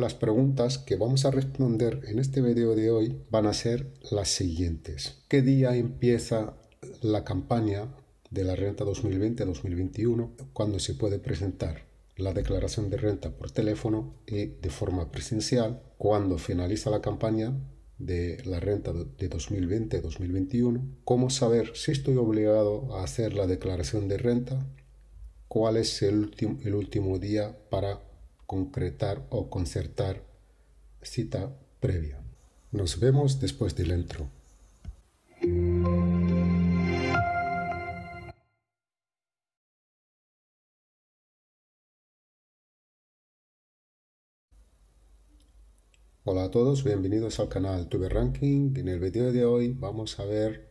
Las preguntas que vamos a responder en este video de hoy van a ser las siguientes. ¿Qué día empieza la campaña de la renta 2020-2021? ¿Cuándo se puede presentar la declaración de renta por teléfono y de forma presencial? ¿Cuándo finaliza la campaña de la renta de 2020-2021? ¿Cómo saber si estoy obligado a hacer la declaración de renta? ¿Cuál es el, el último día para concretar o concertar cita previa. Nos vemos después del intro. Hola a todos, bienvenidos al canal Tube Ranking. En el video de hoy vamos a ver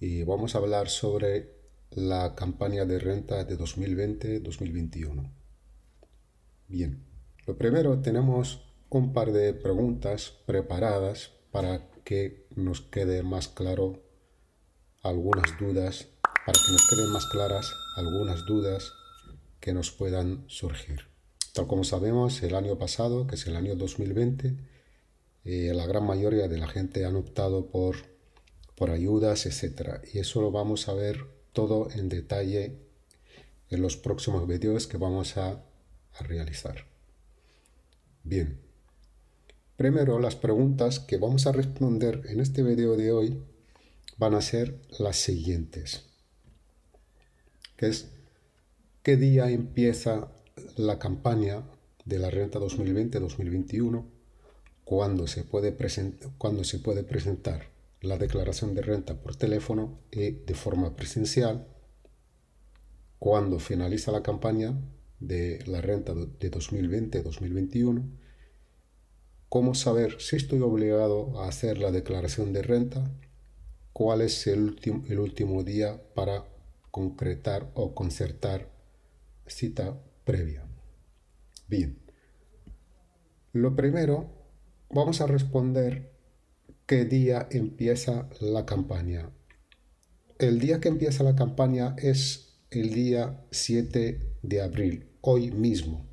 y vamos a hablar sobre la campaña de renta de 2020-2021. Bien, lo primero tenemos un par de preguntas preparadas para que nos quede más claro algunas dudas, para que nos queden más claras algunas dudas que nos puedan surgir. Tal como sabemos, el año pasado, que es el año 2020, eh, la gran mayoría de la gente han optado por, por ayudas, etc. Y eso lo vamos a ver todo en detalle en los próximos vídeos que vamos a a realizar. Bien, primero las preguntas que vamos a responder en este video de hoy van a ser las siguientes, es ¿qué día empieza la campaña de la renta 2020-2021? ¿Cuándo se, puede ¿Cuándo se puede presentar la declaración de renta por teléfono y de forma presencial? ¿Cuándo finaliza la campaña de la renta de 2020-2021, cómo saber si estoy obligado a hacer la declaración de renta, cuál es el, el último día para concretar o concertar cita previa. Bien, lo primero, vamos a responder qué día empieza la campaña. El día que empieza la campaña es el día 7 de abril, hoy mismo,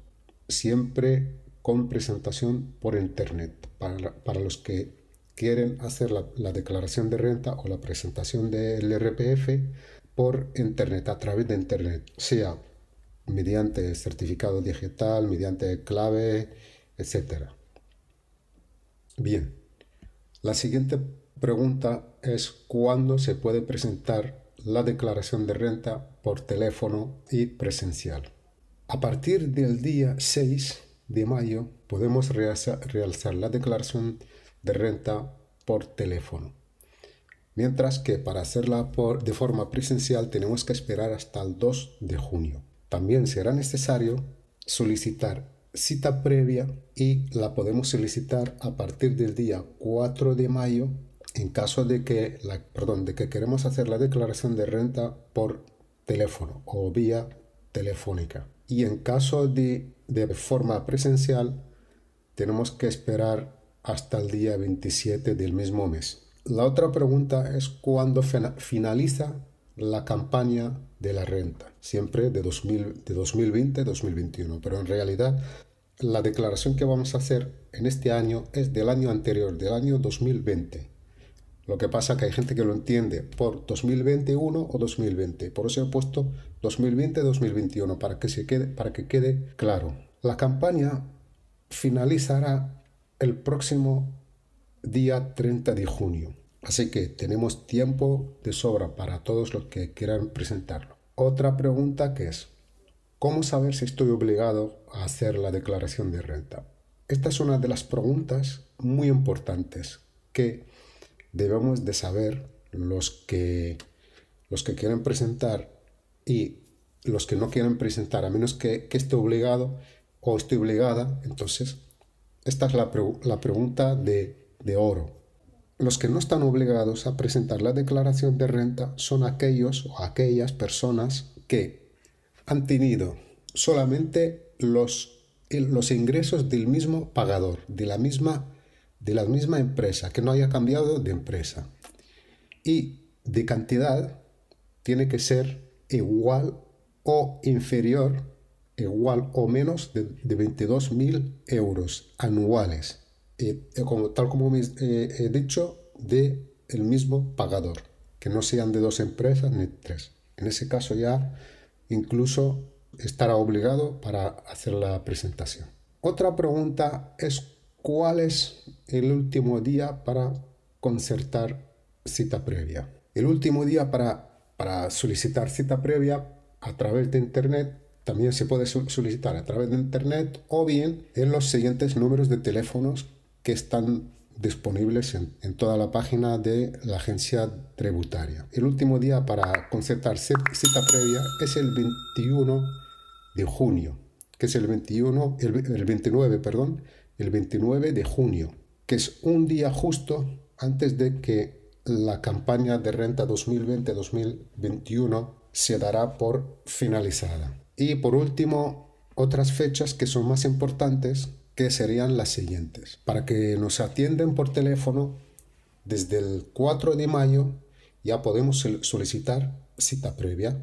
siempre con presentación por internet, para, los que quieren hacer la, la, declaración de renta o la presentación del RPF por internet, a través de internet, sea mediante certificado digital, mediante clave, etcétera Bien, la siguiente pregunta es cuándo se puede presentar la declaración de renta por teléfono y presencial. A partir del día 6 de mayo podemos realizar la declaración de renta por teléfono. Mientras que para hacerla por, de forma presencial tenemos que esperar hasta el 2 de junio. También será necesario solicitar cita previa y la podemos solicitar a partir del día 4 de mayo en caso de que, la, perdón, de que queremos hacer la declaración de renta por teléfono o vía telefónica. Y en caso de, de forma presencial, tenemos que esperar hasta el día 27 del mismo mes. La otra pregunta es cuándo finaliza la campaña de la renta, siempre de, 2000, de 2020 2021, pero en realidad la declaración que vamos a hacer en este año es del año anterior, del año 2020. Lo que pasa es que hay gente que lo entiende por 2021 o 2020. Por eso he puesto 2020-2021 para, que quede, para que quede claro. La campaña finalizará el próximo día 30 de junio. Así que tenemos tiempo de sobra para todos los que quieran presentarlo. Otra pregunta que es, ¿cómo saber si estoy obligado a hacer la declaración de renta? Esta es una de las preguntas muy importantes que debemos de saber los que, los que quieren presentar y los que no quieren presentar, a menos que, esté obligado o esté obligada, entonces esta es la, la pregunta de, de oro. Los que no están obligados a presentar la declaración de renta son aquellos o aquellas personas que han tenido solamente los, los ingresos del mismo pagador, de la misma de la misma empresa, que no haya cambiado de empresa. Y de cantidad tiene que ser igual o inferior, igual o menos de, de mil euros anuales, eh, eh, como, tal como eh, he dicho, de el mismo pagador, que no sean de dos empresas ni tres. En ese caso ya incluso estará obligado para hacer la presentación. Otra pregunta es cuál es el último día para concertar cita previa. El último día para, solicitar cita previa a través de Internet también se puede solicitar a través de Internet o bien en los siguientes números de teléfonos que están disponibles en, toda la página de la agencia tributaria. El último día para concertar cita previa es el 21 de junio, que es el 21, el 29, perdón, el 29 de junio, que es un día justo antes de que la campaña de renta 2020-2021 se dará por finalizada. Y por último, otras fechas que son más importantes, que serían las siguientes. Para que nos atiendan por teléfono, desde el 4 de mayo ya podemos solicitar cita previa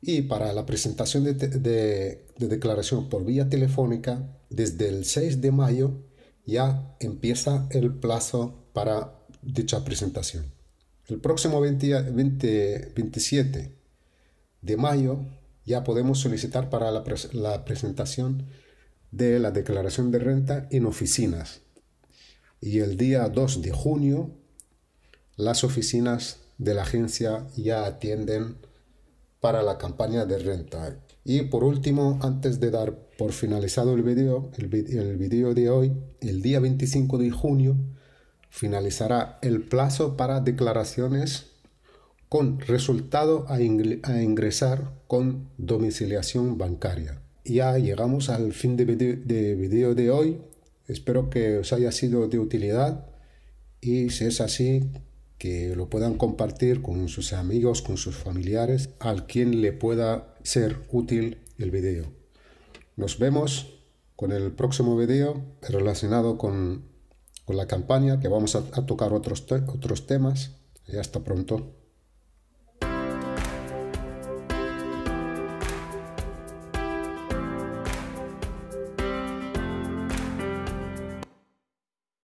y para la presentación de, declaración por vía telefónica, desde el 6 de mayo ya empieza el plazo para dicha presentación. El próximo 27 de mayo ya podemos solicitar para la, la presentación de la declaración de renta en oficinas. Y el día 2 de junio las oficinas de la agencia ya atienden para la campaña de renta. Y por último, antes de dar por finalizado el video, el, el video de hoy, el día 25 de junio, finalizará el plazo para declaraciones con resultado a, ingresar con domiciliación bancaria. Ya llegamos al fin de video de hoy. Espero que os haya sido de utilidad y si es así, que lo puedan compartir con sus amigos, con sus familiares, al quien le pueda ser útil el video. Nos vemos con el próximo video relacionado con, con la campaña, que vamos a, tocar otros, otros temas. Y hasta pronto.